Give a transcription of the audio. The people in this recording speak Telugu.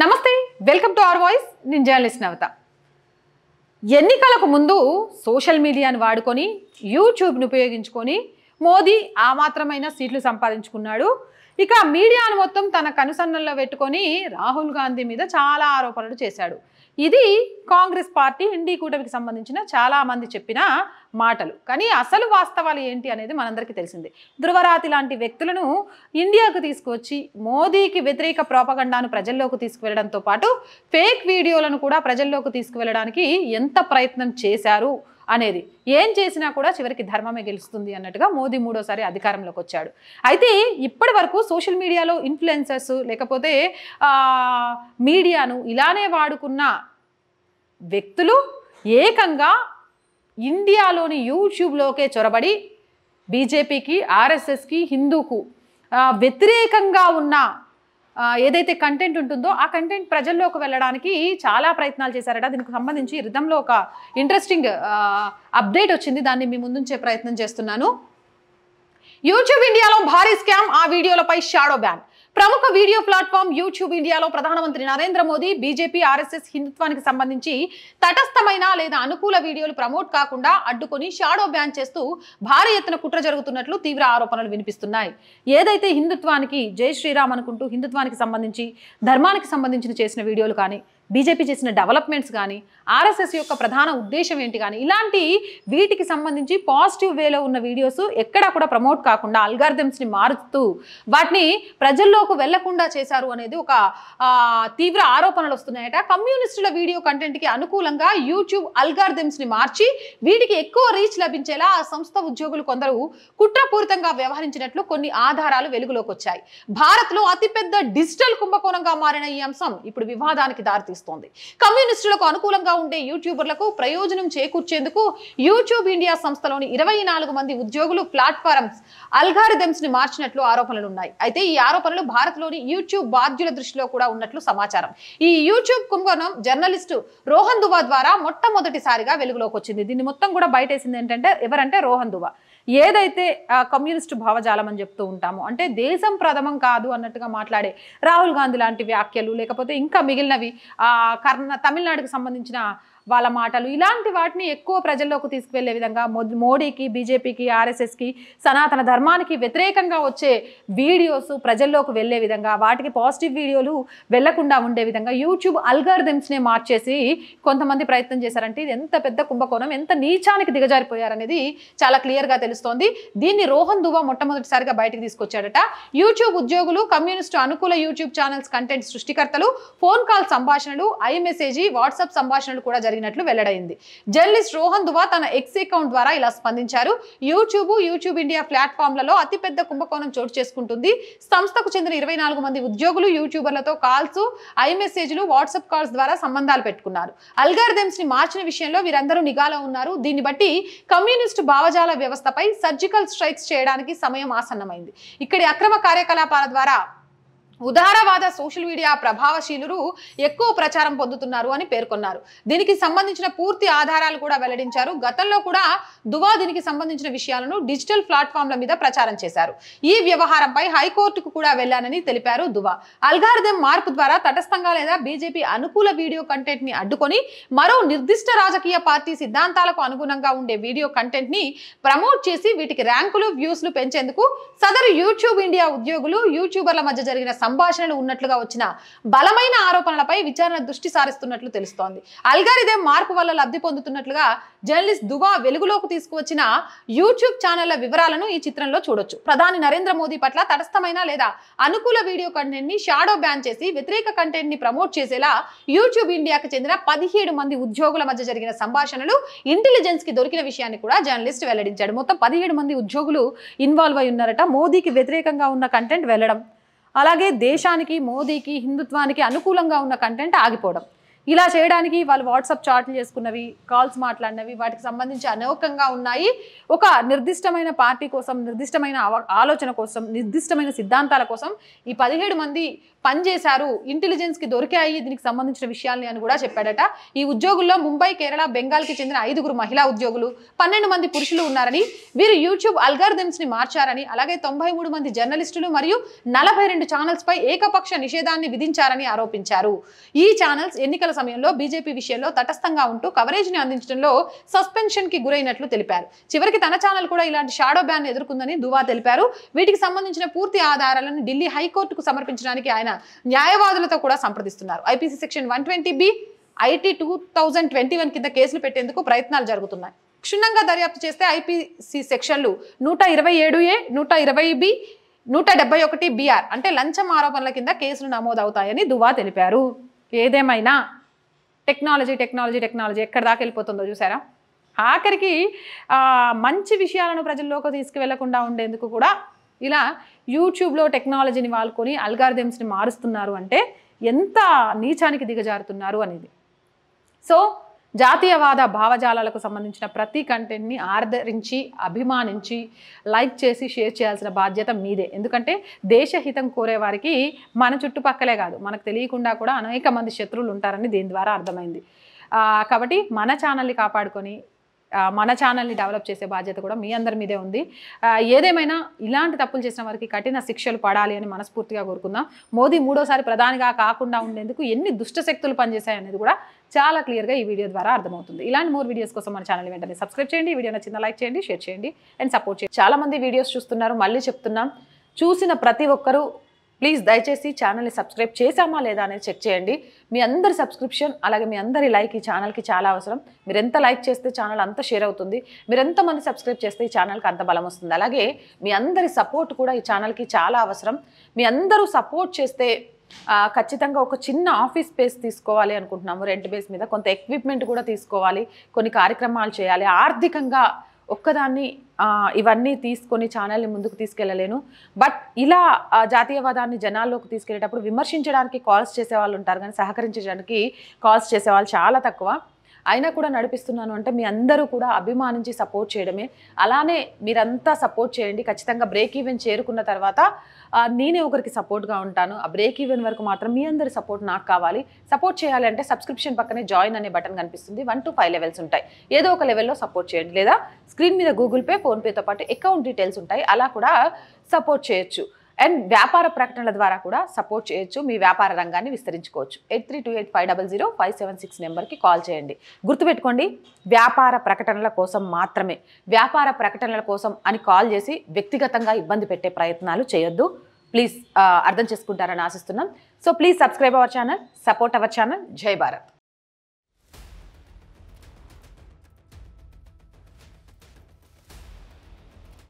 నమస్తే వెల్కమ్ టు అవర్ వాయిస్ నేను జర్నలిస్ట్ నవత ఎన్నికలకు ముందు సోషల్ మీడియాను వాడుకొని యూట్యూబ్ను ఉపయోగించుకొని మోదీ ఆ మాత్రమైన సీట్లు సంపాదించుకున్నాడు ఇక మీడియాను మొత్తం తన కనుసన్నల్లో పెట్టుకొని రాహుల్ గాంధీ మీద చాలా ఆరోపణలు చేశాడు ఇది కాంగ్రెస్ పార్టీ ఇండీ కూటమికి సంబంధించిన చాలామంది చెప్పిన మాటలు కానీ అసలు వాస్తవాలు ఏంటి అనేది మనందరికీ తెలిసింది ధృవరాతి లాంటి వ్యక్తులను ఇండియాకు తీసుకువచ్చి మోదీకి వ్యతిరేక ప్రోపగండాను ప్రజల్లోకి తీసుకువెళ్లడంతో పాటు ఫేక్ వీడియోలను కూడా ప్రజల్లోకి తీసుకువెళ్ళడానికి ఎంత ప్రయత్నం చేశారు అనేది ఏం చేసినా కూడా చివరికి ధర్మమే గెలుస్తుంది అన్నట్టుగా మోదీ మూడోసారి అధికారంలోకి వచ్చాడు అయితే ఇప్పటి వరకు సోషల్ మీడియాలో ఇన్ఫ్లుయెన్సర్స్ లేకపోతే మీడియాను ఇలానే వాడుకున్న వ్యక్తులు ఏకంగా ఇండియాలోని యూట్యూబ్లోకే చొరబడి బీజేపీకి ఆర్ఎస్ఎస్కి హిందూకు వ్యతిరేకంగా ఉన్న ఏదైతే కంటెంట్ ఉంటుందో ఆ కంటెంట్ ప్రజల్లోకి వెళ్ళడానికి చాలా ప్రయత్నాలు చేశారట దీనికి సంబంధించి రిధంలో ఒక ఇంట్రెస్టింగ్ అప్డేట్ వచ్చింది దాన్ని మీ ముందుంచే ప్రయత్నం చేస్తున్నాను యూట్యూబ్ ఇండియాలో భారీ స్కామ్ ఆ వీడియోలపై షాడో బ్యాన్ ప్రముఖ వీడియో ప్లాట్ఫామ్ యూట్యూబ్ ఇండియాలో ప్రధానమంత్రి నరేంద్ర మోదీ బీజేపీ ఆర్ఎస్ఎస్ హిందుత్వానికి సంబంధించి తటస్థమైన లేదా అనుకూల వీడియోలు ప్రమోట్ కాకుండా అడ్డుకొని షాడో బ్యాన్ చేస్తూ భారీ ఎత్తున కుట్ర జరుగుతున్నట్లు తీవ్ర ఆరోపణలు వినిపిస్తున్నాయి ఏదైతే హిందుత్వానికి జై శ్రీరామ్ అనుకుంటూ హిందుత్వానికి సంబంధించి ధర్మానికి సంబంధించిన చేసిన వీడియోలు కానీ బీజేపీ చేసిన డెవలప్మెంట్స్ కానీ ఆర్ఎస్ఎస్ యొక్క ప్రధాన ఉద్దేశం ఏంటి కానీ ఇలాంటి వీటికి సంబంధించి పాజిటివ్ వేలో ఉన్న వీడియోస్ ఎక్కడా కూడా ప్రమోట్ కాకుండా అల్గార్థమ్స్ని మారుస్తూ వాటిని ప్రజల్లోకి వెళ్లకుండా చేశారు అనేది ఒక తీవ్ర ఆరోపణలు వస్తున్నాయట కమ్యూనిస్టుల వీడియో కంటెంట్కి అనుకూలంగా యూట్యూబ్ అల్గార్థమ్స్ని మార్చి వీటికి ఎక్కువ రీచ్ లభించేలా ఆ సంస్థ ఉద్యోగులు కొందరు కుట్రపూరితంగా వ్యవహరించినట్లు కొన్ని ఆధారాలు వెలుగులోకి వచ్చాయి భారత్లో అతిపెద్ద డిజిటల్ కుంభకోణంగా మారిన ఈ అంశం ఇప్పుడు వివాదానికి దారితీ ప్రస్తావిస్తోంది కమ్యూనిస్టులకు అనుకూలంగా ఉండే యూట్యూబర్లకు ప్రయోజనం చేకూర్చేందుకు యూట్యూబ్ ఇండియా సంస్థలోని ఇరవై మంది ఉద్యోగులు ప్లాట్ఫారమ్స్ అల్గారిథమ్స్ ని మార్చినట్లు ఆరోపణలు ఉన్నాయి అయితే ఈ ఆరోపణలు భారత్లోని యూట్యూబ్ బాధ్యుల దృష్టిలో కూడా ఉన్నట్లు సమాచారం ఈ యూట్యూబ్ కుంభకోణం జర్నలిస్టు రోహన్ దువా ద్వారా మొట్టమొదటిసారిగా వెలుగులోకి వచ్చింది దీన్ని మొత్తం కూడా బయటేసింది ఏంటంటే ఎవరంటే రోహన్ దువా ఏదైతే కమ్యూనిస్టు భావజాలం అని చెప్తూ ఉంటామో అంటే దేశం ప్రథమం కాదు అన్నట్టుగా మాట్లాడే రాహుల్ గాంధీ లాంటి వ్యాఖ్యలు లేకపోతే ఇంకా మిగిలినవి కర్ణ తమిళనాడుకు సంబంధించిన వాళ్ళ మాటలు ఇలాంటి వాటిని ఎక్కువ ప్రజల్లోకి తీసుకువెళ్లే విధంగా మోడీకి బీజేపీకి ఆర్ఎస్ఎస్కి సనాతన ధర్మానికి వ్యతిరేకంగా వచ్చే వీడియోస్ ప్రజల్లోకి వెళ్ళే విధంగా వాటికి పాజిటివ్ వీడియోలు వెళ్లకుండా ఉండే విధంగా యూట్యూబ్ అల్గారిథమ్స్నే మార్చేసి కొంతమంది ప్రయత్నం చేశారంటే ఇది ఎంత పెద్ద కుంభకోణం ఎంత నీచానికి దిగజారిపోయారనేది చాలా క్లియర్గా తెలుస్తోంది దీన్ని రోహన్ దువా మొట్టమొదటిసారిగా బయటకు తీసుకొచ్చాడట యూట్యూబ్ ఉద్యోగులు కమ్యూనిస్టు అనుకూల యూట్యూబ్ ఛానల్స్ కంటెంట్ సృష్టికర్తలు ఫోన్ కాల్ సంభాషణలు ఐ మెసేజీ వాట్సాప్ సంభాషణలు కూడా జరిగినట్లు వెల్లడైంది జర్నలిస్ట్ రోహన్ దువా తన ఎక్స్ అకౌంట్ ద్వారా ఇలా స్పందించారు యూట్యూబ్ యూట్యూబ్ ఇండియా ప్లాట్ఫామ్లలో అతిపెద్ద కుంభకోణం చోటు చేసుకుంటుంది సంస్థకు చెందిన ఇరవై మంది ఉద్యోగులు యూట్యూబర్లతో కాల్స్ ఐ మెసేజ్లు వాట్సాప్ కాల్స్ ద్వారా సంబంధాలు పెట్టుకున్నారు అల్గారిథమ్స్ ని మార్చిన విషయంలో వీరందరూ నిఘాలో ఉన్నారు దీన్ని బట్టి కమ్యూనిస్ట్ భావజాల వ్యవస్థపై సర్జికల్ స్ట్రైక్స్ చేయడానికి సమయం ఆసన్నమైంది ఇక్కడి అక్రమ కార్యకలాపాల ద్వారా ఉదారవాద సోషల్ మీడియా ప్రభావశీలు ఎక్కువ ప్రచారం పొందుతున్నారు అని పేర్కొన్నారు దీనికి సంబంధించిన పూర్తి ఆధారాలు కూడా వెల్లడించారు గతంలో కూడా దువా దీనికి సంబంధించిన విషయాలను డిజిటల్ ప్లాట్ఫామ్ల మీద ప్రచారం చేశారు ఈ వ్యవహారంపై హైకోర్టుకు కూడా వెళ్లానని తెలిపారు దువా అల్గారిథం మార్పు ద్వారా తటస్థంగా లేదా బీజేపీ అనుకూల వీడియో కంటెంట్ ని అడ్డుకొని మరో నిర్దిష్ట రాజకీయ పార్టీ సిద్ధాంతాలకు అనుగుణంగా ఉండే వీడియో కంటెంట్ ని ప్రమోట్ చేసి వీటికి ర్యాంకులు వ్యూస్లు పెంచేందుకు సదరు యూట్యూబ్ ఇండియా ఉద్యోగులు యూట్యూబర్ల మధ్య జరిగిన సంభాషణలు ఉన్నట్లుగా వచ్చిన బలమైన ఆరోపణలపై విచారణ దృష్టి సారిస్తున్నట్లు తెలుస్తోంది అల్గారిదే మార్పు వల్ల లబ్ధి పొందుతున్నట్లుగా జర్నలిస్ట్ దువా వెలుగులోకి తీసుకువచ్చిన యూట్యూబ్ ఛానళ్ల వివరాలను ఈ చిత్రంలో చూడొచ్చు ప్రధాని నరేంద్ర మోదీ పట్ల తటస్థమైన లేదా అనుకూల వీడియో కంటెంట్ ని షాడో బ్యాన్ చేసి వ్యతిరేక కంటెంట్ ని ప్రమోట్ చేసేలా యూట్యూబ్ ఇండియాకు చెందిన పదిహేడు మంది ఉద్యోగుల మధ్య జరిగిన సంభాషణలు ఇంటెలిజెన్స్ కి దొరికిన విషయాన్ని కూడా జర్నలిస్ట్ వెల్లడించాడు మొత్తం పదిహేడు మంది ఉద్యోగులు ఇన్వాల్వ్ అయి ఉన్నారట మోదీకి వ్యతిరేకంగా ఉన్న కంటెంట్ వెళ్ళడం అలాగే దేశానికి మోదీకి హిందుత్వానికి అనుకూలంగా ఉన్న కంటెంట్ ఆగిపోవడం ఇలా చేయడానికి వాళ్ళు వాట్సాప్ చాట్లు చేసుకున్నవి కాల్స్ మాట్లాడినవి వాటికి సంబంధించి అనేకంగా ఉన్నాయి ఒక నిర్దిష్టమైన పార్టీ కోసం నిర్దిష్టమైన ఆలోచన కోసం నిర్దిష్టమైన సిద్ధాంతాల కోసం ఈ పదిహేడు మంది పనిచేశారు ఇంటెలిజెన్స్కి దొరికాయి దీనికి సంబంధించిన విషయాల్ని అని కూడా చెప్పాడట ఈ ఉద్యోగుల్లో ముంబై కేరళ బెంగాల్కి చెందిన ఐదుగురు మహిళా ఉద్యోగులు పన్నెండు మంది పురుషులు ఉన్నారని వీరు యూట్యూబ్ అల్గారిథమ్స్ని మార్చారని అలాగే తొంభై మూడు మంది జర్నలిస్టులు మరియు నలభై రెండు ఛానల్స్పై ఏకపక్ష నిషేధాన్ని విధించారని ఆరోపించారు ఈ ఛానల్స్ ఎన్నికల సమయంలో బీజేపీ విషయంలో తటస్థంగా ఉంటూ కవరేజ్ ని అందించడంలో సస్పెన్షన్ కి గురైనట్లు తెలిపారు చివరికి తన ఛానల్ కూడా ఇలాంటి షాడో బ్యాన్ ఎదుర్కొందని దువా తెలిపారు వీటికి సంబంధించిన పూర్తి ఆధారాలను ఢిల్లీ హైకోర్టుకు సమర్పించడానికి ఆయన న్యాయవాదులతో కూడా సంప్రదిస్తున్నారు IPC section one twenty B IT two thousand twenty one కింద కేసులు పెట్టేందుకు ప్రయత్నాలు జరుగుతున్నాయి క్షుణ్ణంగా దర్యాప్తు చేస్తే ఐపీసీ సెక్షన్లు నూట ఇరవై ఏడు ఏ నూట ఇరవై బి నూట డెబ్బై ఒకటి బీఆర్ అంటే లంచం ఆరోపణల కింద కేసులు నమోదవుతాయని దువా తెలిపారు ఏదేమైనా టెక్నాలజీ టెక్నాలజీ టెక్నాలజీ ఎక్కడ దాకా వెళ్ళిపోతుందో చూసారా ఆఖరికి మంచి విషయాలను ప్రజల్లోకి తీసుకువెళ్లకుండా ఉండేందుకు కూడా ఇలా యూట్యూబ్లో టెక్నాలజీని వాడుకొని అల్గారిథమ్స్ని మారుస్తున్నారు అంటే ఎంత నీచానికి దిగజారుతున్నారు అనేది సో జాతీయవాద భావజాలాలకు సంబంధించిన ప్రతి కంటెంట్ని ఆదరించి అభిమానించి లైక్ చేసి షేర్ చేయాల్సిన బాధ్యత మీదే ఎందుకంటే దేశహితం కోరే వారికి మన చుట్టుపక్కలే కాదు మనకు తెలియకుండా కూడా అనేక మంది శత్రువులు ఉంటారని దీని ద్వారా అర్థమైంది కాబట్టి మన ఛానల్ని కాపాడుకొని మన ఛానల్ని డెవలప్ చేసే బాధ్యత కూడా మీ అందరి మీదే ఉంది ఏదేమైనా ఇలాంటి తప్పులు చేసిన వారికి కఠిన శిక్షలు పడాలి అని మనస్ఫూర్తిగా కోరుకుందాం మోదీ మూడోసారి ప్రధానిగా కాకుండా ఉండేందుకు ఎన్ని దుష్టశక్తులు పనిచేశాయనేది కూడా చాలా క్లియర్గా ఈ వీడియో ద్వారా అర్థమవుతుంది ఇలాంటి మూడు వీడియోస్ కోసం మన ఛానల్ వెంటనే సబ్స్క్రైబ్ చేయండి వీడియో నచ్చిన లైక్ చేయండి షేర్ చేయండి అండ్ సపోర్ట్ చేయండి చాలామంది వీడియోస్ చూస్తున్నారు మళ్ళీ చెప్తున్నాం చూసిన ప్రతి ఒక్కరూ ప్లీజ్ దయచేసి ఛానల్ని సబ్స్క్రైబ్ చేశామా లేదా అనేది చెక్ చేయండి మీ అందరి సబ్స్క్రిప్షన్ అలాగే మీ అందరి లైక్ ఈ ఛానల్కి చాలా అవసరం మీరు ఎంత లైక్ చేస్తే ఛానల్ అంత షేర్ అవుతుంది మీరు ఎంతమంది సబ్స్క్రైబ్ చేస్తే ఈ ఛానల్కి అంత బలం వస్తుంది అలాగే మీ అందరి సపోర్ట్ కూడా ఈ ఛానల్కి చాలా అవసరం మీ అందరూ సపోర్ట్ చేస్తే ఖచ్చితంగా ఒక చిన్న ఆఫీస్ స్పేస్ తీసుకోవాలి అనుకుంటున్నాము రెంట్ బేస్ మీద కొంత ఎక్విప్మెంట్ కూడా తీసుకోవాలి కొన్ని కార్యక్రమాలు చేయాలి ఆర్థికంగా ఒక్కదాన్ని ఇవన్నీ తీసుకొని ఛానల్ని ముందుకు తీసుకెళ్ళలేను బట్ ఇలా జాతీయవాదాన్ని జనాల్లోకి తీసుకెళ్ళేటప్పుడు విమర్శించడానికి కాల్స్ చేసేవాళ్ళు ఉంటారు కానీ సహకరించడానికి కాల్స్ చేసేవాళ్ళు చాలా తక్కువ అయినా కూడా నడిపిస్తున్నాను అంటే మీ అందరూ కూడా అభిమానించి సపోర్ట్ చేయడమే అలానే మీరంతా సపోర్ట్ చేయండి ఖచ్చితంగా బ్రేక్ ఈవెన్ చేరుకున్న తర్వాత నేనే ఒకరికి సపోర్ట్గా ఉంటాను ఆ బ్రేక్ ఈవెన్ వరకు మాత్రం మీ అందరి సపోర్ట్ నాకు కావాలి సపోర్ట్ చేయాలంటే సబ్స్క్రిప్షన్ పక్కనే జాయిన్ అనే బటన్ కనిపిస్తుంది వన్ టు ఫైవ్ లెవెల్స్ ఉంటాయి ఏదో ఒక లెవెల్లో సపోర్ట్ చేయండి లేదా స్క్రీన్ మీద గూగుల్ పే ఫోన్పేతో పాటు అకౌంట్ డీటెయిల్స్ ఉంటాయి అలా కూడా సపోర్ట్ చేయొచ్చు అండ్ వ్యాపార ప్రకటనల ద్వారా కూడా సపోర్ట్ చేయొచ్చు మీ వ్యాపార రంగాన్ని విస్తరించుకోవచ్చు eight three two eight five double zero five seven six నెంబర్కి కాల్ చేయండి గుర్తుపెట్టుకోండి వ్యాపార ప్రకటనల కోసం మాత్రమే వ్యాపార ప్రకటనల కోసం అని కాల్ చేసి వ్యక్తిగతంగా ఇబ్బంది పెట్టే ప్రయత్నాలు చేయొద్దు ప్లీజ్ అర్థం చేసుకుంటారని ఆశిస్తున్నాం so please subscribe our channel support our channel Jai Bharat